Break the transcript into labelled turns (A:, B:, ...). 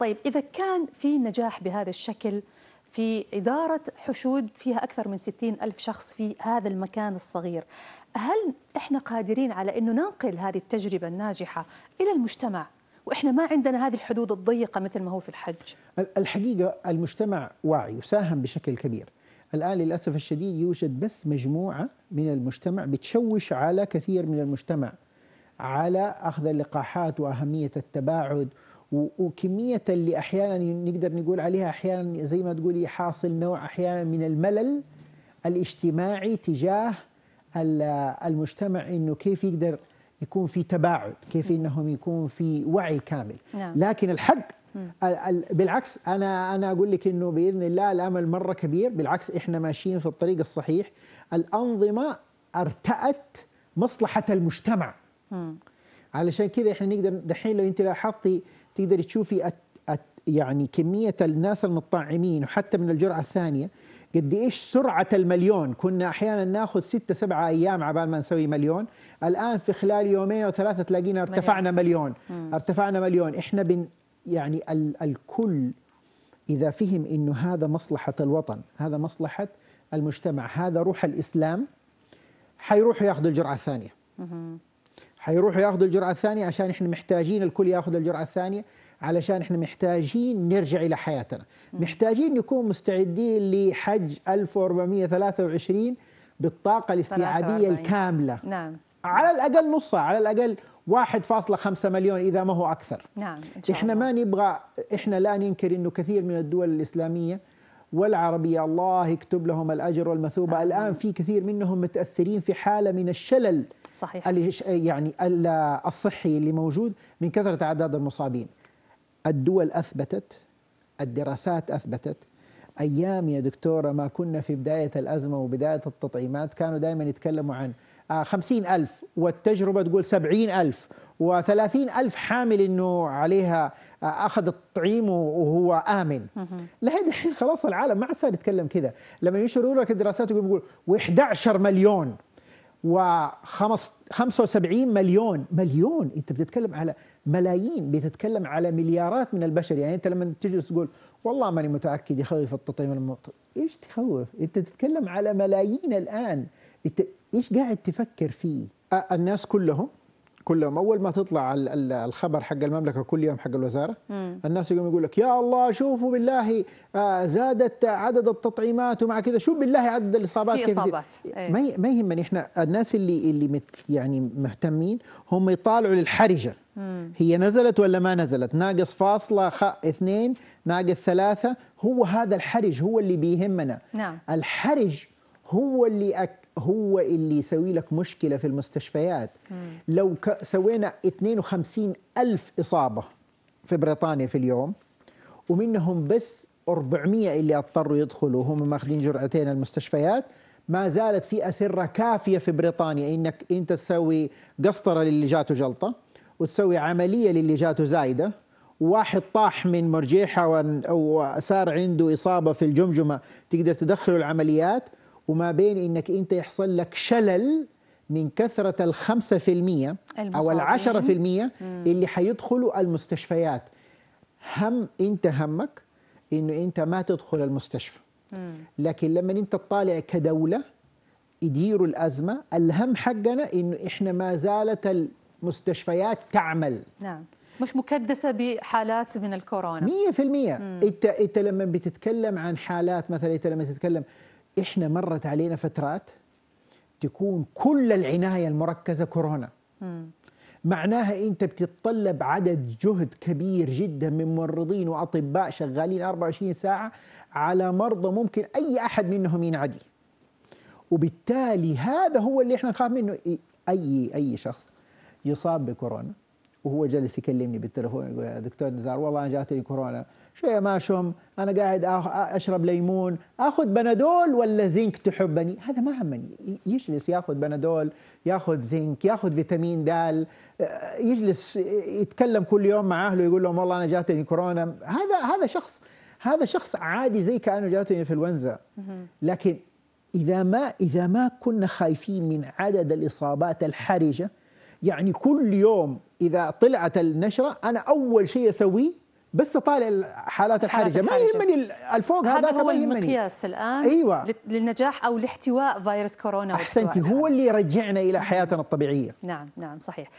A: طيب إذا كان في نجاح بهذا الشكل في إدارة حشود فيها أكثر من ستين ألف شخص في هذا المكان الصغير هل إحنا قادرين على أنه ننقل هذه التجربة الناجحة إلى المجتمع وإحنا ما عندنا هذه الحدود الضيقة مثل ما هو في الحج الحقيقة المجتمع واعي وساهم بشكل كبير الآن للأسف الشديد يوجد بس مجموعة من المجتمع بتشوش على كثير من المجتمع على أخذ اللقاحات وأهمية التباعد وكمية اللي أحيانا نقدر نقول عليها أحيانا زي ما تقولي حاصل نوع أحيانا من الملل الاجتماعي تجاه المجتمع انه كيف يقدر يكون في تباعد كيف انهم يكون في وعي كامل نعم. لكن الحق بالعكس انا انا اقول لك انه باذن الله الامل مره كبير بالعكس احنا ماشيين في الطريق الصحيح الانظمه ارتأت مصلحه المجتمع علشان كذا احنا نقدر دحين لو انت لاحظتي تقدري تشوفي أت أت يعني كميه الناس المطعمين وحتى من الجرعه الثانيه قد ايش سرعه المليون كنا احيانا ناخذ ستة سبعة ايام عبال ما نسوي مليون الان في خلال يومين او ثلاثه تلاقينا ارتفعنا مليون, مليون. ارتفعنا مليون احنا بن يعني ال الكل اذا فهم انه هذا مصلحه الوطن هذا مصلحه المجتمع هذا روح الاسلام حيروحوا ياخذوا الجرعه الثانيه حيروحوا ياخذوا الجرعه الثانيه عشان احنا محتاجين الكل ياخذ الجرعه الثانيه علشان احنا محتاجين نرجع الى حياتنا محتاجين نكون مستعدين لحج 1423 بالطاقه الاستيعابيه الكامله نعم على الاقل نصها على الاقل 1.5 مليون اذا ما هو اكثر نعم احنا ما نبغى احنا لا ننكر انه كثير من الدول الاسلاميه والعربيه الله يكتب لهم الاجر والمثوبه آه. الان في كثير منهم متاثرين في حاله من الشلل صحيح يعني الصحي اللي موجود من كثره اعداد المصابين الدول اثبتت الدراسات اثبتت ايام يا دكتوره ما كنا في بدايه الازمه وبدايه التطعيمات كانوا دائما يتكلموا عن آه، خمسين ألف والتجربة تقول سبعين ألف وثلاثين ألف حامل أنه عليها آه، أخذ التطعيم وهو آمن لحد الحين خلاص العالم ما عاد صار يتكلم كذا لما ينشروا لك الدراسات يقول و11 مليون و75 مليون مليون انت بتتكلم على ملايين بتتكلم على مليارات من البشر يعني انت لما تجلس تقول والله ماني متاكد يخوف التطعيم المبطل ايش تخوف انت تتكلم على ملايين الان انت ايش قاعد تفكر فيه الناس كلهم كل يوم اول ما تطلع الخبر حق المملكه كل يوم حق الوزاره مم. الناس يقوم يقول لك يا الله شوفوا بالله آه، زادت عدد التطعيمات ومع كذا شوف بالله عدد الاصابات في اصابات إيه. ما يهمني احنا الناس اللي اللي يعني مهتمين هم يطالعوا للحرجه مم. هي نزلت ولا ما نزلت ناقص فاصلة خ... اثنين ناقص ثلاثة هو هذا الحرج هو اللي بيهمنا نعم. الحرج هو اللي أك هو اللي يسوي لك مشكله في المستشفيات مم. لو ك... سوينا 52 ألف اصابه في بريطانيا في اليوم ومنهم بس 400 اللي اضطروا يدخلوا وهم ماخذين جرعتين المستشفيات ما زالت في أسرة كافية في بريطانيا إنك أنت تسوي قسطرة للي جاته جلطة وتسوي عملية للي جاته زايدة واحد طاح من مرجيحة وصار عنده إصابة في الجمجمة تقدر تدخله العمليات وما بين انك انت يحصل لك شلل من كثرة الخمسة في المية أو العشرة في المية اللي حيدخلوا المستشفيات هم أنت همك أنه أنت ما تدخل المستشفى مم. لكن لما أنت تطالع كدولة يديروا الأزمة الهم حقنا أنه إحنا ما زالت المستشفيات تعمل نعم مش مكدسة بحالات من الكورونا 100% أنت أنت لما بتتكلم عن حالات مثلا أنت لما تتكلم احنا مرت علينا فترات تكون كل العنايه المركزه كورونا م. معناها انت بتتطلب عدد جهد كبير جدا من ممرضين واطباء شغالين 24 ساعه على مرضى ممكن اي احد منهم ينعدي وبالتالي هذا هو اللي احنا نخاف منه اي اي شخص يصاب بكورونا وهو جالس يكلمني بالتليفون يقول يا دكتور نزار والله انا جاتني كورونا شويه ما شم انا قاعد اشرب ليمون اخذ بنادول ولا زنك تحبني هذا ما همني يجلس ياخذ بنادول ياخذ زنك ياخذ فيتامين د يجلس يتكلم كل يوم مع اهله يقول لهم والله انا جاتني كورونا هذا هذا شخص هذا شخص عادي زي كانه جاته انفلونزا لكن اذا ما اذا ما كنا خايفين من عدد الاصابات الحرجه يعني كل يوم اذا طلعت النشره انا اول شيء اسويه بس اطالع الحالات الحرجه ما يهمني الفوق هذا هو المقياس الان أيوة. للنجاح او لاحتواء فيروس كورونا احسنتي هو اللي يرجعنا الى حياتنا الطبيعيه نعم نعم صحيح